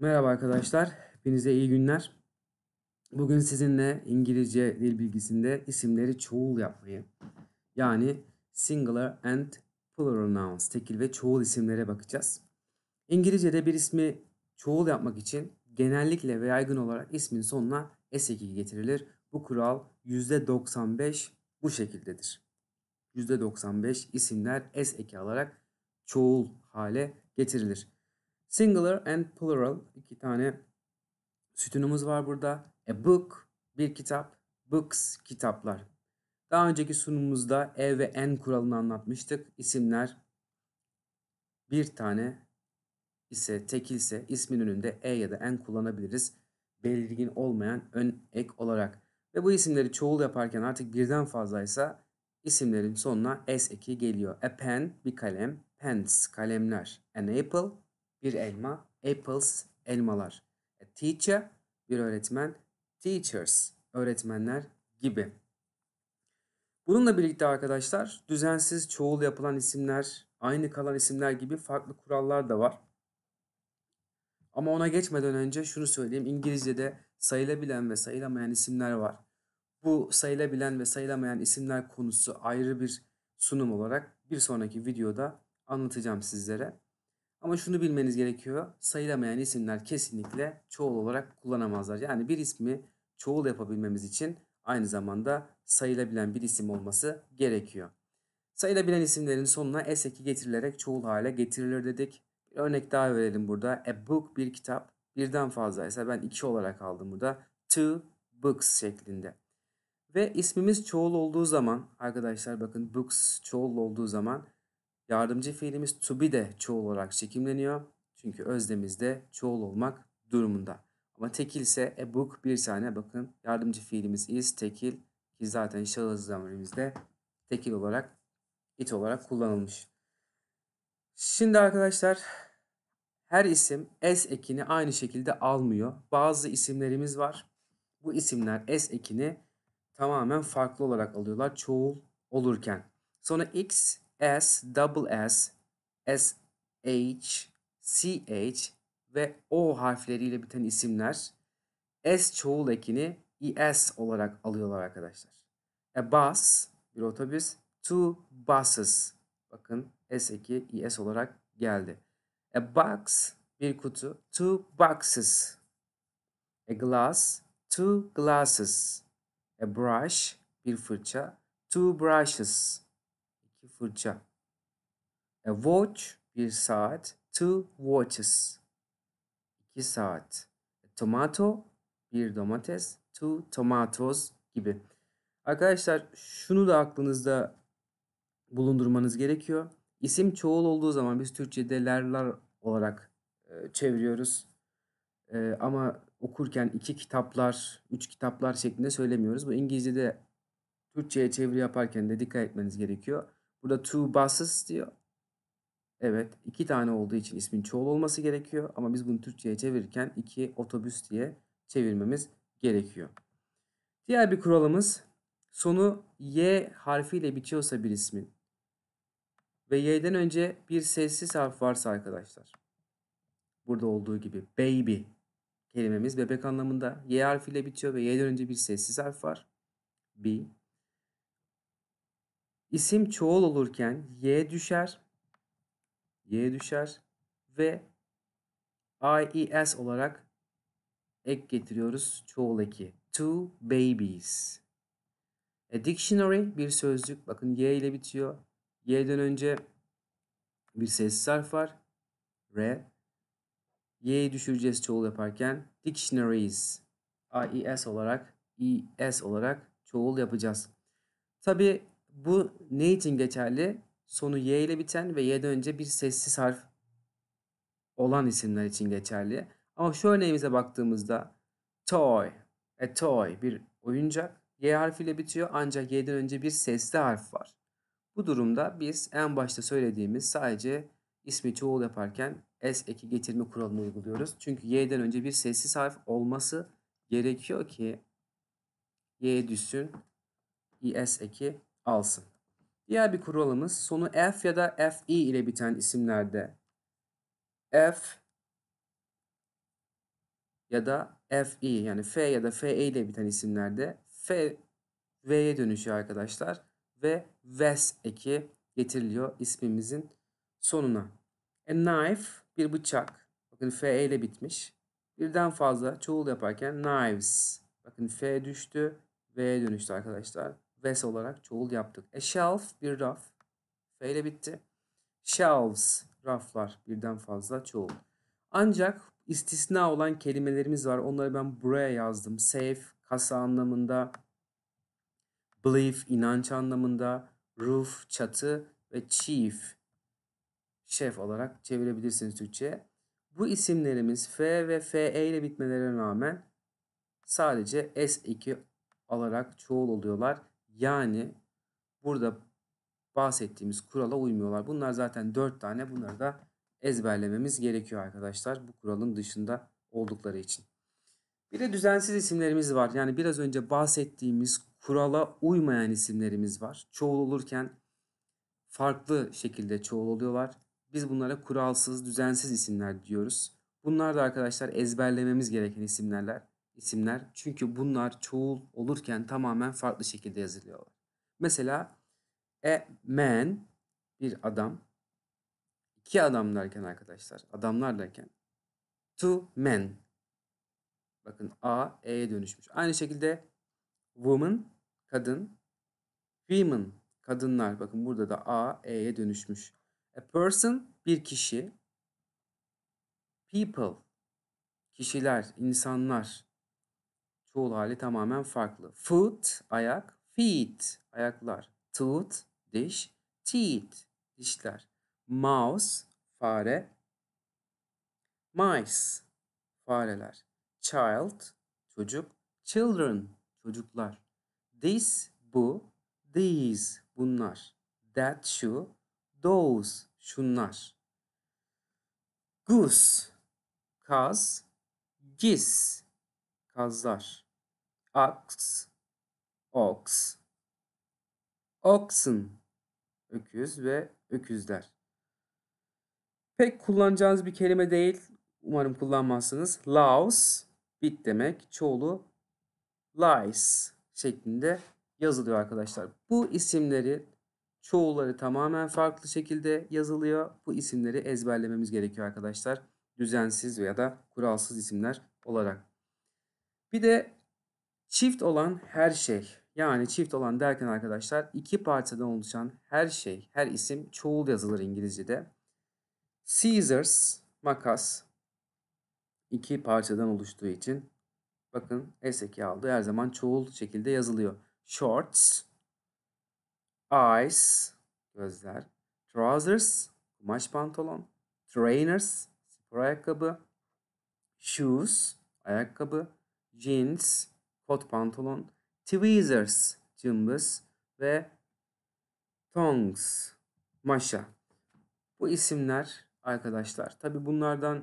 Merhaba arkadaşlar. Hepinize iyi günler. Bugün sizinle İngilizce dil bilgisinde isimleri çoğul yapmayı yani singular and plural nouns tekil ve çoğul isimlere bakacağız. İngilizce'de bir ismi çoğul yapmak için genellikle ve yaygın olarak ismin sonuna s eki getirilir. Bu kural %95 bu şekildedir. %95 isimler s eki alarak çoğul hale getirilir. Singular and plural iki tane sütunumuz var burada. A book bir kitap, books kitaplar. Daha önceki sunumumuzda e ve en kuralını anlatmıştık. İsimler bir tane ise tekilse ismin önünde e ya da en kullanabiliriz. Belirgin olmayan ön ek olarak. Ve bu isimleri çoğul yaparken artık birden fazlaysa isimlerin sonuna s eki geliyor. A pen bir kalem, pens kalemler. An apple bir elma. Apples elmalar. A e, teacher bir öğretmen. Teachers öğretmenler gibi. Bununla birlikte arkadaşlar düzensiz çoğul yapılan isimler, aynı kalan isimler gibi farklı kurallar da var. Ama ona geçmeden önce şunu söyleyeyim. İngilizce'de sayılabilen ve sayılamayan isimler var. Bu sayılabilen ve sayılamayan isimler konusu ayrı bir sunum olarak bir sonraki videoda anlatacağım sizlere. Ama şunu bilmeniz gerekiyor. Sayılamayan isimler kesinlikle çoğul olarak kullanamazlar. Yani bir ismi çoğul yapabilmemiz için aynı zamanda sayılabilen bir isim olması gerekiyor. Sayılabilen isimlerin sonuna s eki getirilerek çoğul hale getirilir dedik. Bir örnek daha verelim burada. A book bir kitap. Birden fazla ise ben iki olarak aldım burada. Two books şeklinde. Ve ismimiz çoğul olduğu zaman arkadaşlar bakın books çoğul olduğu zaman Yardımcı fiilimiz to be de çoğul olarak çekimleniyor. Çünkü özlemizde çoğul olmak durumunda. Ama tekil ise a e book bir tane bakın yardımcı fiilimiz is tekil ki zaten şahıs zamanımızda tekil olarak it olarak kullanılmış. Şimdi arkadaşlar her isim s ekini aynı şekilde almıyor. Bazı isimlerimiz var. Bu isimler s ekini tamamen farklı olarak alıyorlar çoğul olurken. Sonra x S, double S, S, H, C H ve O harfleriyle biten isimler S çoğul ekini ES olarak alıyorlar arkadaşlar. A e, bus, bir otobüs. Two buses. Bakın S eki ES olarak geldi. A e, box, bir kutu. Two boxes. A e, glass, two glasses. A brush, bir fırça. Two brushes fırça. A watch bir saat. Two watches iki saat. A tomato bir domates. Two tomatoes gibi. Arkadaşlar şunu da aklınızda bulundurmanız gerekiyor. İsim çoğul olduğu zaman biz Türkçe'de lerler olarak e, çeviriyoruz. E, ama okurken iki kitaplar, üç kitaplar şeklinde söylemiyoruz. Bu İngilizce'de Türkçe'ye çeviri yaparken de dikkat etmeniz gerekiyor. Burada two buses diyor. Evet iki tane olduğu için ismin çoğul olması gerekiyor. Ama biz bunu Türkçe'ye çevirirken iki otobüs diye çevirmemiz gerekiyor. Diğer bir kuralımız sonu Y harfiyle bitiyorsa bir ismin ve Y'den önce bir sessiz harf varsa arkadaşlar. Burada olduğu gibi baby kelimemiz bebek anlamında Y harfiyle bitiyor ve Y'den önce bir sessiz harf var. B. İsim çoğul olurken y düşer. Y düşer ve i s olarak ek getiriyoruz çoğul eki. Two babies. A dictionary bir sözlük. Bakın y ile bitiyor. Y'den önce bir ses harf var. R. Y'yi düşüreceğiz çoğul yaparken. Dictionaries. s olarak, s olarak çoğul yapacağız. Tabi bu ne için geçerli? Sonu y ile biten ve y'den önce bir sessiz harf olan isimler için geçerli. Ama şu örneğimize baktığımızda toy, a e, toy bir oyuncak y harfiyle bitiyor ancak y'den önce bir sesli harf var. Bu durumda biz en başta söylediğimiz sadece ismi çoğul yaparken s eki getirme kuralını uyguluyoruz. Çünkü y'den önce bir sessiz harf olması gerekiyor ki y düşsün is eki alsın. Diğer bir kuralımız sonu F ya da fe ile biten isimlerde F ya da fe yani F ya da FE ile biten isimlerde F V'ye dönüşüyor arkadaşlar ve VES eki getiriliyor ismimizin sonuna. A knife bir bıçak. Bakın FE ile bitmiş. Birden fazla çoğul yaparken knives. Bakın F düştü, V'ye dönüştü arkadaşlar ves olarak çoğul yaptık. A e, shelf bir raf. F ile bitti. Shelves raflar birden fazla çoğul. Ancak istisna olan kelimelerimiz var. Onları ben buraya yazdım. Safe kasa anlamında, belief inanç anlamında, roof çatı ve chief şef olarak çevirebilirsiniz Türkçe. Bu isimlerimiz F ve FE ile bitmelerine rağmen sadece S2 alarak çoğul oluyorlar. Yani burada bahsettiğimiz kurala uymuyorlar. Bunlar zaten 4 tane. Bunları da ezberlememiz gerekiyor arkadaşlar. Bu kuralın dışında oldukları için. Bir de düzensiz isimlerimiz var. Yani biraz önce bahsettiğimiz kurala uymayan isimlerimiz var. Çoğul olurken farklı şekilde çoğul oluyorlar. Biz bunlara kuralsız, düzensiz isimler diyoruz. Bunlar da arkadaşlar ezberlememiz gereken isimlerler isimler çünkü bunlar çoğul olurken tamamen farklı şekilde yazılıyorlar. Mesela a e, man bir adam, iki adam derken arkadaşlar, adamlar derken two men. Bakın a e'ye dönüşmüş. Aynı şekilde woman kadın, women kadınlar. Bakın burada da a e'ye dönüşmüş. A person bir kişi, people kişiler, insanlar çoğul hali tamamen farklı. Foot ayak, feet ayaklar, tooth diş, teeth dişler, mouse fare, mice fareler, child çocuk, children çocuklar, this bu, these bunlar, that şu, those şunlar, goose kaz, Geese. Kazlar. Aks, ox. Oxen, öküz ve öküzler. Pek kullanacağınız bir kelime değil. Umarım kullanmazsınız. Laos, bit demek. Çoğulu lies şeklinde yazılıyor arkadaşlar. Bu isimleri çoğulları tamamen farklı şekilde yazılıyor. Bu isimleri ezberlememiz gerekiyor arkadaşlar. Düzensiz veya da kuralsız isimler olarak. Bir de çift olan her şey. Yani çift olan derken arkadaşlar iki parçadan oluşan her şey, her isim çoğul yazılır İngilizce'de. Scissors, makas iki parçadan oluştuğu için bakın S2 aldı. Her zaman çoğul şekilde yazılıyor. Shorts, eyes, gözler, trousers, kumaş pantolon, trainers, spor ayakkabı, shoes, ayakkabı, jeans, kot pantolon, tweezers, cımbız ve tongs, maşa. Bu isimler arkadaşlar. Tabi bunlardan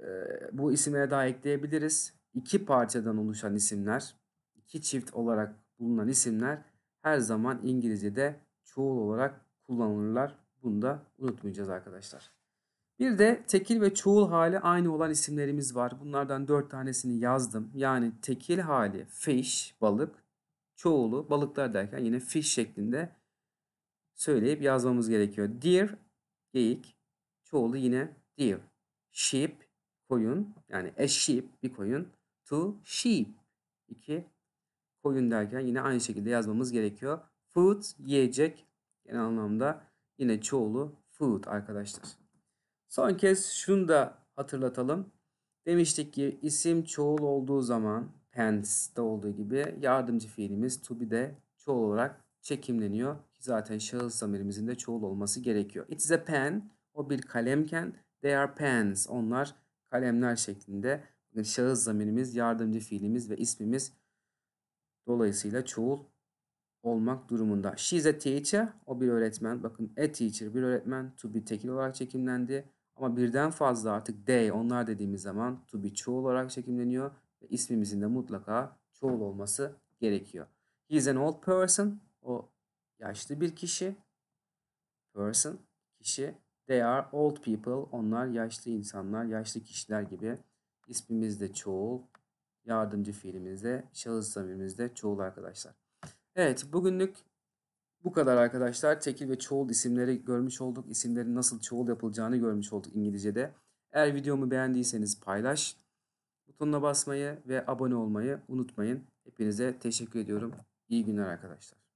e, bu isimlere daha ekleyebiliriz. İki parçadan oluşan isimler, iki çift olarak bulunan isimler her zaman İngilizce'de çoğul olarak kullanılırlar. Bunu da unutmayacağız arkadaşlar. Bir de tekil ve çoğul hali aynı olan isimlerimiz var. Bunlardan dört tanesini yazdım. Yani tekil hali fish, balık, çoğulu balıklar derken yine fish şeklinde söyleyip yazmamız gerekiyor. Deer, geyik, çoğulu yine deer. Sheep, koyun yani a sheep bir koyun. Two sheep, iki koyun derken yine aynı şekilde yazmamız gerekiyor. Food, yiyecek genel anlamda yine çoğulu food arkadaşlar. Son kez şunu da hatırlatalım. Demiştik ki isim çoğul olduğu zaman pence'de olduğu gibi yardımcı fiilimiz to be de çoğul olarak çekimleniyor. zaten şahıs zamirimizin de çoğul olması gerekiyor. It is a pen. O bir kalemken they are pens. Onlar kalemler şeklinde. Bakın şahıs zamirimiz, yardımcı fiilimiz ve ismimiz dolayısıyla çoğul olmak durumunda. She is a teacher. O bir öğretmen. Bakın a teacher bir öğretmen. To be tekil olarak çekimlendi. Ama birden fazla artık they onlar dediğimiz zaman to be çoğul olarak çekimleniyor. Ve ismimizin de mutlaka çoğul olması gerekiyor. He is an old person. O yaşlı bir kişi. Person kişi. They are old people. Onlar yaşlı insanlar, yaşlı kişiler gibi. İsmimiz de çoğul. Yardımcı fiilimizde, şahıs zamirimizde çoğul arkadaşlar. Evet bugünlük bu kadar arkadaşlar. Tekil ve çoğul isimleri görmüş olduk. İsimlerin nasıl çoğul yapılacağını görmüş olduk İngilizce'de. Eğer videomu beğendiyseniz paylaş. Butonuna basmayı ve abone olmayı unutmayın. Hepinize teşekkür ediyorum. İyi günler arkadaşlar.